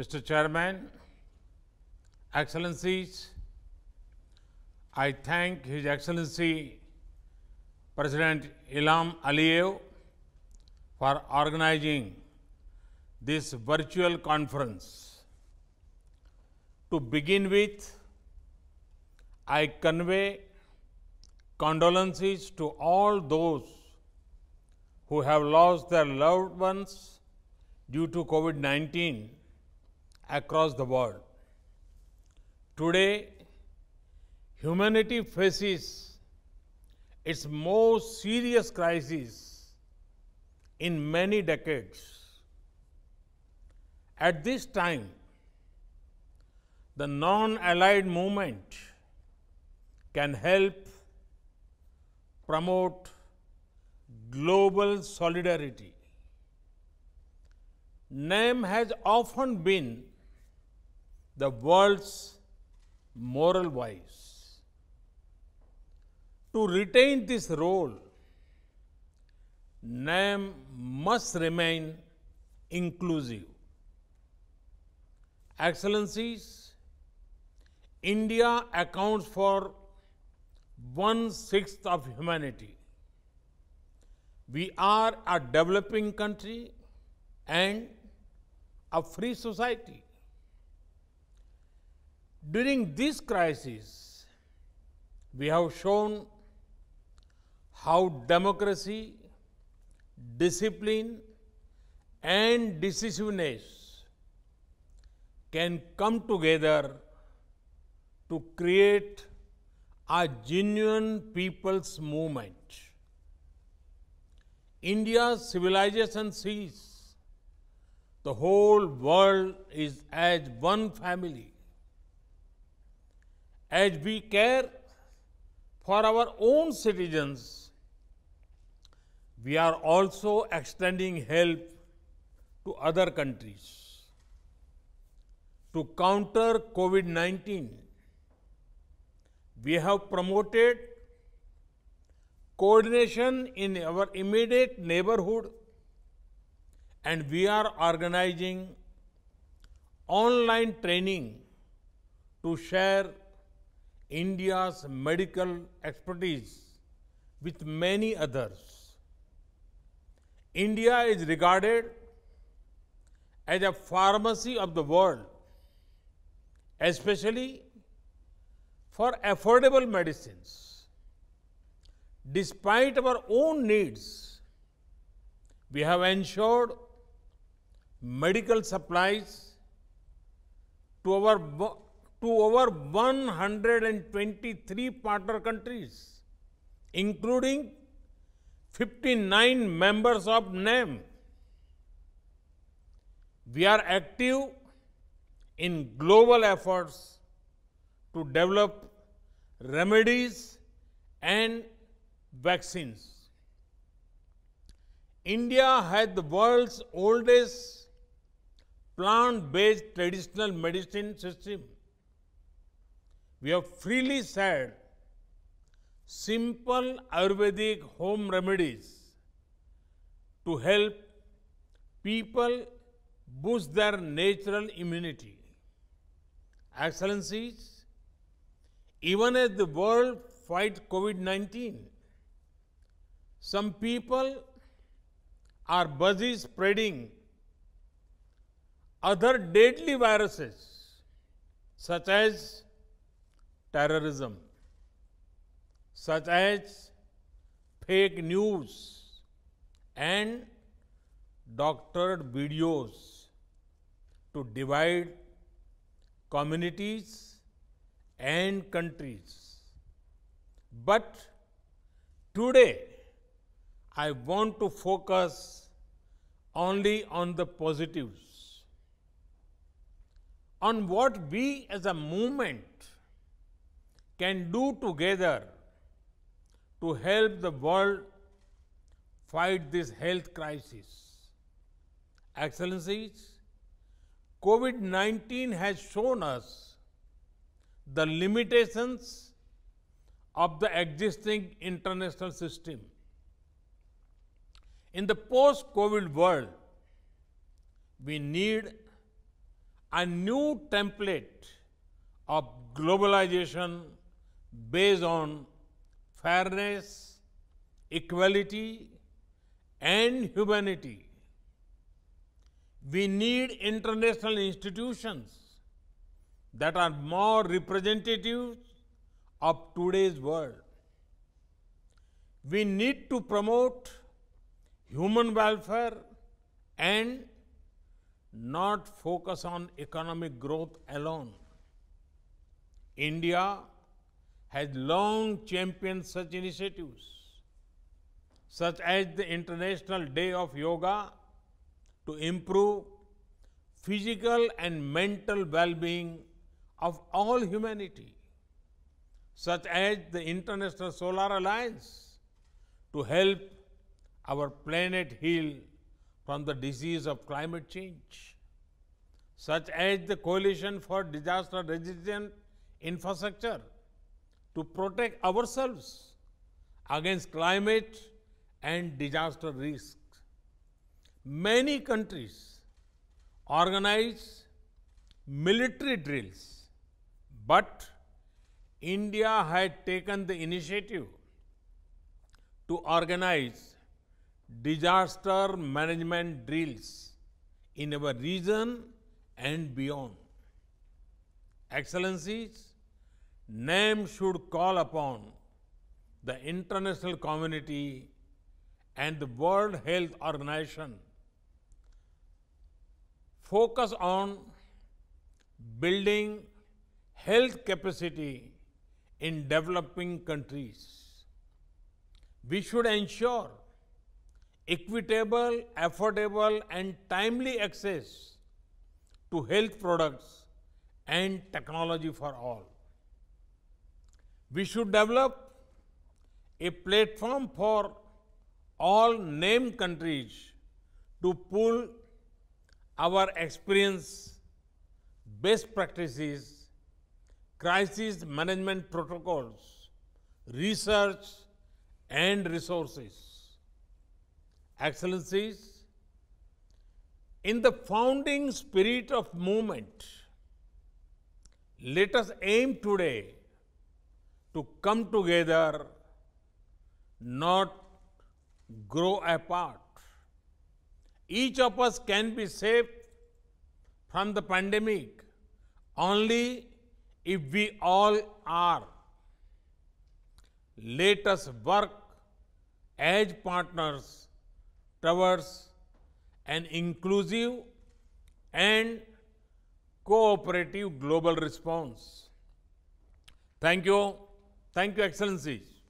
Mr. Chairman, Excellencies, I thank His Excellency President Ilham Aliyev for organizing this virtual conference. To begin with, I convey condolences to all those who have lost their loved ones due to COVID 19 across the world. Today, humanity faces its most serious crisis in many decades. At this time, the non-allied movement can help promote global solidarity. Name has often been the world's moral wise. To retain this role, NAM must remain inclusive. Excellencies, India accounts for one sixth of humanity. We are a developing country and a free society. During this crisis, we have shown how democracy, discipline, and decisiveness can come together to create a genuine people's movement. India's civilization sees the whole world is as one family as we care for our own citizens, we are also extending help to other countries. To counter COVID 19, we have promoted coordination in our immediate neighborhood and we are organizing online training to share India's medical expertise with many others. India is regarded as a pharmacy of the world, especially for affordable medicines. Despite our own needs, we have ensured medical supplies to our to over 123 partner countries, including 59 members of NAM. We are active in global efforts to develop remedies and vaccines. India has the world's oldest plant-based traditional medicine system. We have freely said simple Ayurvedic home remedies to help people boost their natural immunity. Excellencies, even as the world fight COVID-19, some people are busy spreading other deadly viruses such as terrorism, such as fake news and doctored videos to divide communities and countries. But today, I want to focus only on the positives, on what we as a movement can do together to help the world fight this health crisis. Excellencies, COVID 19 has shown us the limitations of the existing international system. In the post COVID world, we need a new template of globalization based on fairness, equality, and humanity. We need international institutions that are more representative of today's world. We need to promote human welfare and not focus on economic growth alone. India has long championed such initiatives, such as the International Day of Yoga, to improve physical and mental well being of all humanity, such as the International Solar Alliance, to help our planet heal from the disease of climate change, such as the Coalition for Disaster Resistant Infrastructure to protect ourselves against climate and disaster risks. Many countries organize military drills, but India had taken the initiative to organize disaster management drills in our region and beyond. Excellencies, NAM should call upon the international community and the World Health Organization focus on building health capacity in developing countries. We should ensure equitable, affordable and timely access to health products and technology for all. We should develop a platform for all named countries to pool our experience, best practices, crisis management protocols, research and resources. Excellencies, in the founding spirit of movement, let us aim today to come together, not grow apart. Each of us can be safe from the pandemic only if we all are. Let us work as partners towards an inclusive and cooperative global response. Thank you. Thank you, Excellencies.